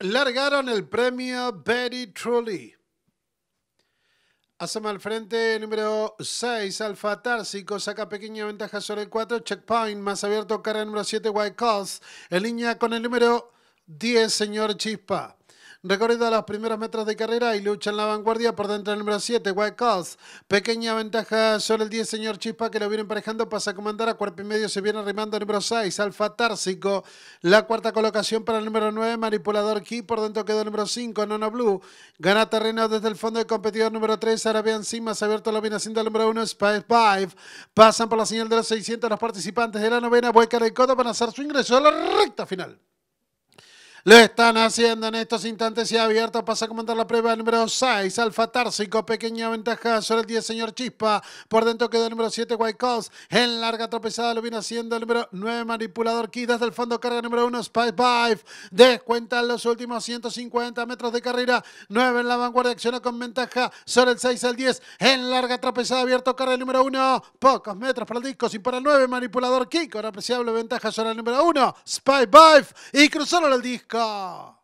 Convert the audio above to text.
largaron el premio Betty Truly. Hacemos al frente número 6, Alfa Társico, saca pequeña ventaja sobre el 4, Checkpoint, más abierto, el número 7, White Calls, en línea con el número 10, señor Chispa. Recorrido a las primeras metros de carrera y lucha en la vanguardia por dentro del número 7, White Calls. Pequeña ventaja solo el 10, señor Chispa, que lo viene emparejando. Pasa a comandar a cuerpo y medio, se viene arrimando el número 6, Alfa Társico. La cuarta colocación para el número 9, Manipulador Key. Por dentro quedó el número 5, Nono Blue. Gana terreno desde el fondo del competidor número 3, Arabian se Abierto la haciendo el número 1, Spice Five. Pasan por la señal de los 600 los participantes de la novena. Boycar y Codo van a hacer su ingreso a la recta final. Lo están haciendo en estos instantes y abierto. Pasa a comentar la prueba número 6. Alfa Társico, pequeña ventaja sobre el 10, señor Chispa. Por dentro queda el número 7, White Calls. En larga tropezada lo viene haciendo el número 9, Manipulador Kid. Desde el fondo carga el número 1, Spice Vive. Descuenta los últimos 150 metros de carrera. 9 en la vanguardia, acciona con ventaja sobre el 6 al 10. En larga tropezada abierto carga el número 1. Pocos metros para el disco, sin para el 9, Manipulador Kid. Con apreciable ventaja sobre el número 1, Spice Vive. Y cruzaron el disco. 的。